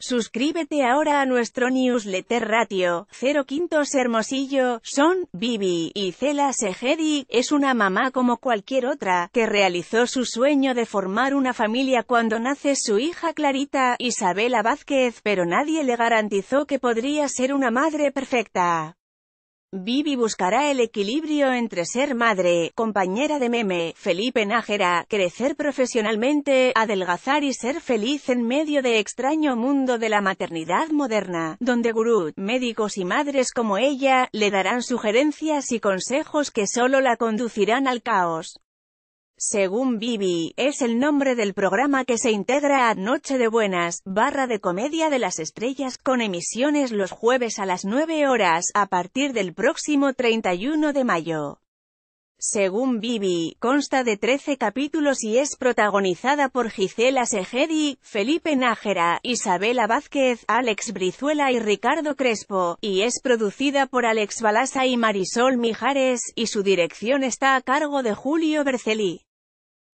Suscríbete ahora a nuestro newsletter ratio, 0 quintos Hermosillo, Son, Bibi, y Cela Segedi, es una mamá como cualquier otra, que realizó su sueño de formar una familia cuando nace su hija Clarita, Isabela Vázquez, pero nadie le garantizó que podría ser una madre perfecta. Vivi buscará el equilibrio entre ser madre, compañera de meme, Felipe Nájera, crecer profesionalmente, adelgazar y ser feliz en medio de extraño mundo de la maternidad moderna, donde gurú, médicos y madres como ella, le darán sugerencias y consejos que solo la conducirán al caos. Según Bibi, es el nombre del programa que se integra a Noche de Buenas, barra de comedia de las estrellas, con emisiones los jueves a las 9 horas, a partir del próximo 31 de mayo. Según Bibi, consta de 13 capítulos y es protagonizada por Gisela Segedi, Felipe Nájera, Isabela Vázquez, Alex Brizuela y Ricardo Crespo, y es producida por Alex Balasa y Marisol Mijares, y su dirección está a cargo de Julio Bercelí.